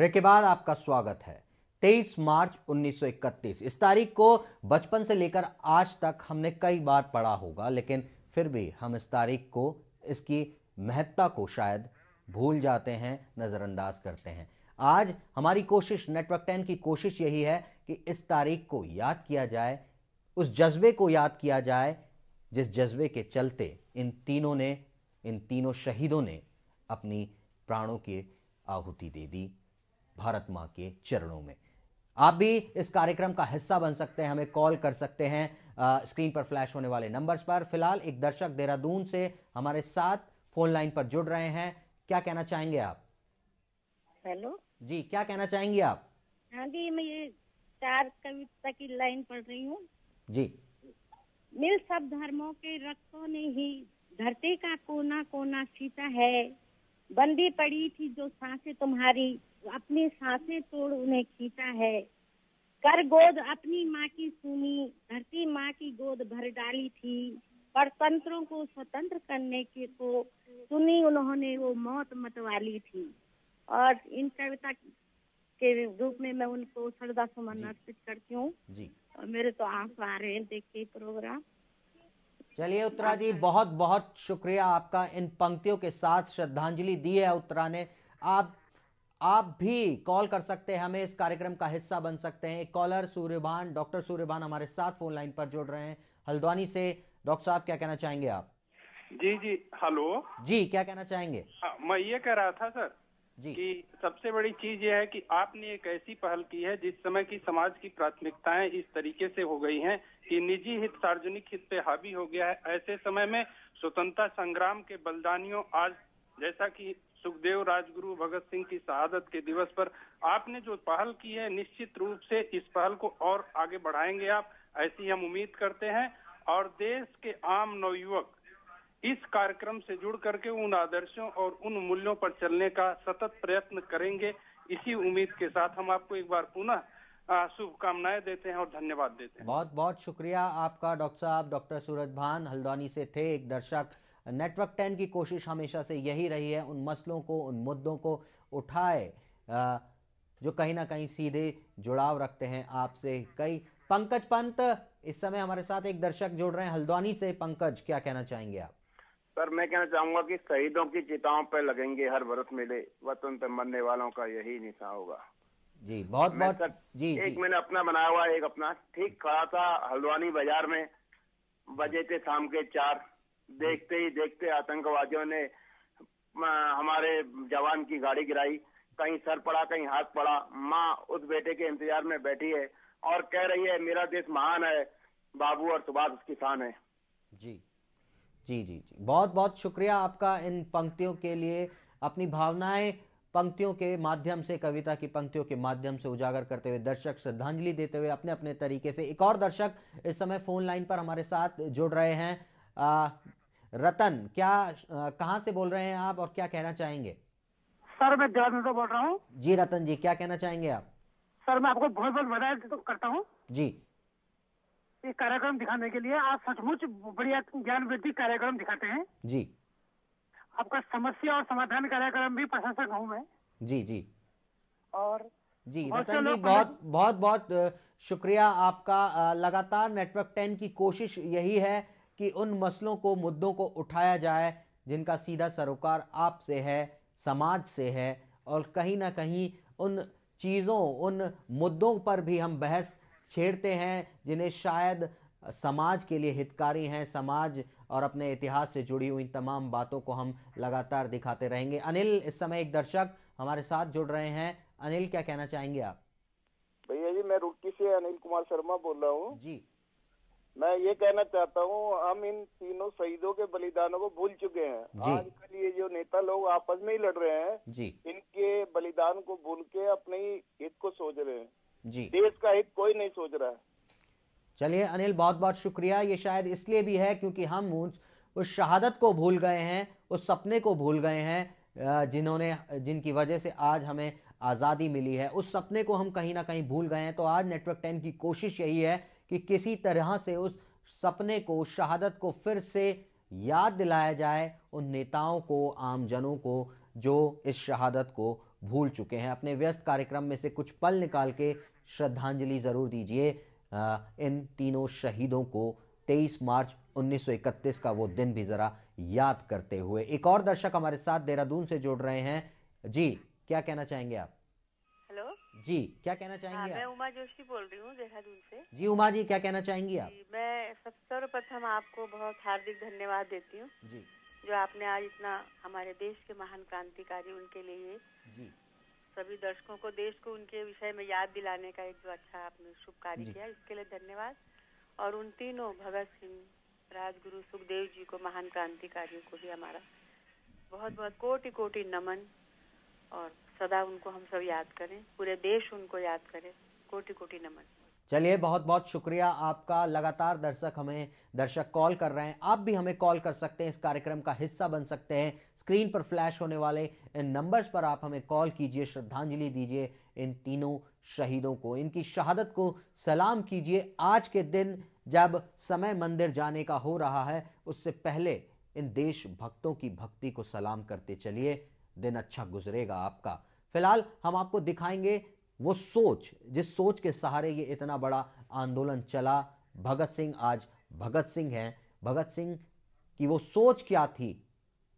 Break के बाद आपका स्वागत है 23 मार्च 1931 इस तारीख को बचपन से लेकर आज तक हमने कई बार पढ़ा होगा लेकिन फिर भी हम इस तारीख को इसकी महत्ता को शायद भूल जाते हैं नज़रअंदाज करते हैं आज हमारी कोशिश नेटवर्क टेन की कोशिश यही है कि इस तारीख को याद किया जाए उस जज्बे को याद किया जाए जिस जज्बे के चलते इन तीनों ने इन तीनों शहीदों ने अपनी प्राणों की आहुति दे दी भारत माँ के चरणों में आप भी इस कार्यक्रम का हिस्सा बन सकते हैं हमें कॉल कर सकते हैं आ, स्क्रीन पर फ्लैश होने वाले नंबर्स पर फिलहाल एक दर्शक देहरादून से हमारे साथ फोन लाइन पर जुड़ रहे हैं क्या कहना चाहेंगे आप हेलो जी क्या कहना चाहेंगे आप हाँ जी मैं ये चार कविता की लाइन पढ़ रही हूँ जी मिल सब धर्मों के रक्तों ने ही धरती का कोना कोना सीता है बंदी पड़ी थी जो सांसें तुम्हारी अपनी सांसें तोड़ उन्हें खींचा है कर गोद अपनी माँ की सुनी धरती माँ की गोद भर डाली थी तंत्रों को स्वतंत्र करने के को सुनी उन्होंने वो मौत मतवाली थी और इन कविता के रूप में मैं उनको श्रद्धा सुमन अर्पित करती हूँ और मेरे तो आंसू आ रहे हैं देख के प्रोग्राम चलिए उत्तरा जी बहुत बहुत शुक्रिया आपका इन पंक्तियों के साथ श्रद्धांजलि दी है उत्तरा ने आप आप भी कॉल कर सकते हैं हमें इस कार्यक्रम का हिस्सा बन सकते हैं एक कॉलर सूर्यभान डॉक्टर सूर्यभान हमारे साथ फोन लाइन पर जुड़ रहे हैं हल्द्वानी से डॉक्टर साहब क्या कहना चाहेंगे आप जी जी हेलो जी क्या कहना चाहेंगे आ, हाँ, मैं ये कह रहा था सर कि सबसे बड़ी चीज यह है कि आपने एक ऐसी पहल की है जिस समय की समाज की प्राथमिकताएं इस तरीके से हो गई हैं कि निजी हित सार्वजनिक हित पे हावी हो गया है ऐसे समय में स्वतंत्रता संग्राम के बलिदानियों आज जैसा कि सुखदेव राजगुरु भगत सिंह की शहादत के दिवस पर आपने जो पहल की है निश्चित रूप से इस पहल को और आगे बढ़ाएंगे आप ऐसी हम उम्मीद करते हैं और देश के आम नवयुवक इस कार्यक्रम से जुड़ करके उन आदर्शों और उन मूल्यों पर चलने का सतत प्रयत्न करेंगे इसी उम्मीद के साथ हम आपको एक बार पुनः शुभकामनाएं देते हैं और धन्यवाद देते हैं बहुत बहुत शुक्रिया आपका डॉक्टर साहब डॉक्टर सूरज भान हल्द्वानी से थे एक दर्शक नेटवर्क टेन की कोशिश हमेशा से यही रही है उन मसलों को उन मुद्दों को उठाए जो कहीं ना कहीं सीधे जुड़ाव रखते हैं आपसे कई पंकज पंत इस समय हमारे साथ एक दर्शक जुड़ रहे हैं हल्द्वानी से पंकज क्या कहना चाहेंगे आप सर मैं कहना चाहूंगा कि शहीदों की चिताओं पर लगेंगे हर वर्ष मेले वतन पर मरने वालों का यही निशा होगा जी बहुत बहुत सर, जी एक मैंने अपना बनाया हुआ एक अपना ठीक खड़ा था हल्द्वानी बाजार में बजे थे शाम के चार देखते ही देखते आतंकवादियों ने हमारे जवान की गाड़ी गिराई कहीं सर पड़ा कहीं हाथ पड़ा माँ उस बेटे के इंतजार में बैठी है और कह रही है मेरा देश महान है बाबू और सुभाष किसान है जी जी जी जी बहुत बहुत शुक्रिया आपका इन पंक्तियों के लिए अपनी भावनाएं पंक्तियों के माध्यम से कविता की पंक्तियों के माध्यम से उजागर करते हुए दर्शक श्रद्धांजलि देते हुए अपने अपने तरीके से एक और दर्शक इस समय फोन लाइन पर हमारे साथ जुड़ रहे हैं आ, रतन क्या कहाँ से बोल रहे हैं आप और क्या कहना चाहेंगे सर मैं देहरादून से बोल रहा हूँ जी रतन जी क्या कहना चाहेंगे आप सर मैं आपको बहुत बहुत बधाई करता हूँ जी एक कार्यक्रम दिखाने के लिए आप सचमुच बढ़िया ज्ञान वृद्धि कार्यक्रम दिखाते हैं जी आपका समस्या और समाधान कार्यक्रम भी प्रशासक हूँ मैं जी जी और जी रतन जी बहुत बहुत बहुत शुक्रिया आपका लगातार नेटवर्क टेन की कोशिश यही है कि उन मसलों को मुद्दों को उठाया जाए जिनका सीधा सरोकार आपसे है समाज से है और कहीं ना कहीं उन चीज़ों उन मुद्दों पर भी हम बहस छेड़ते हैं जिन्हें शायद समाज के लिए हितकारी हैं समाज और अपने इतिहास से जुड़ी हुई तमाम बातों को हम लगातार दिखाते रहेंगे अनिल इस समय एक दर्शक हमारे साथ जुड़ रहे हैं अनिल क्या कहना चाहेंगे आप भैया जी मैं रुड़की से अनिल कुमार शर्मा बोल रहा हूँ जी मैं ये कहना चाहता हूँ हम इन तीनों शहीदों के बलिदानों को भूल चुके हैं आजकल ये जो नेता लोग आपस में ही लड़ रहे हैं जी। इनके बलिदान को भूल के अपने हित को सोच रहे हैं जी देश का हित कोई नहीं सोच रहा है चलिए अनिल बहुत बहुत शुक्रिया ये शायद इसलिए भी है क्योंकि हम उस शहादत को भूल गए हैं उस सपने को भूल गए हैं जिन्होंने जिनकी वजह से आज हमें आज़ादी मिली है उस सपने को हम कहीं ना कहीं भूल गए हैं तो आज नेटवर्क टेन की कोशिश यही है कि किसी तरह से उस सपने को शहादत को फिर से याद दिलाया जाए उन नेताओं को आमजनों को जो इस शहादत को भूल चुके हैं अपने व्यस्त कार्यक्रम में से कुछ पल निकाल के श्रद्धांजलि ज़रूर दीजिए इन तीनों शहीदों को 23 मार्च 1931 का वो दिन भी ज़रा याद करते हुए एक और दर्शक हमारे साथ देहरादून से जुड़ रहे हैं जी क्या कहना चाहेंगे आप हेलो जी क्या कहना हाँ, चाहेंगे हाँ, मैं उमा जोशी बोल रही हूँ देहरादून से जी उमा जी क्या कहना चाहेंगी आप मैं सर्वप्रथम आपको बहुत हार्दिक धन्यवाद देती हूँ जी जो आपने आज इतना हमारे देश के महान क्रांतिकारी उनके लिए जी सभी दर्शकों को देश को उनके विषय में याद दिलाने का एक जो अच्छा आपने शुभ कार्य किया इसके लिए धन्यवाद और उन तीनों भगत सिंह राजगुरु सुखदेव जी को महान क्रांतिकारियों को भी हमारा बहुत बहुत कोटि कोटि नमन और सदा उनको हम सब याद करें पूरे देश उनको याद करे कोटि कोटि नमन चलिए बहुत बहुत शुक्रिया आपका लगातार दर्शक हमें दर्शक कॉल कर रहे हैं आप भी हमें कॉल कर सकते हैं इस कार्यक्रम का हिस्सा बन सकते हैं स्क्रीन पर फ्लैश होने वाले इन नंबर्स पर आप हमें कॉल कीजिए श्रद्धांजलि दीजिए इन तीनों शहीदों को इनकी शहादत को सलाम कीजिए आज के दिन जब समय मंदिर जाने का हो रहा है उससे पहले इन देश भक्तों की भक्ति को सलाम करते चलिए दिन अच्छा गुजरेगा आपका फिलहाल हम आपको दिखाएंगे वो सोच जिस सोच के सहारे ये इतना बड़ा आंदोलन चला भगत सिंह आज भगत सिंह हैं भगत सिंह की वो सोच क्या थी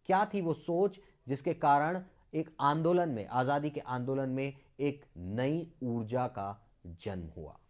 क्या थी वो सोच जिसके कारण एक आंदोलन में आज़ादी के आंदोलन में एक नई ऊर्जा का जन्म हुआ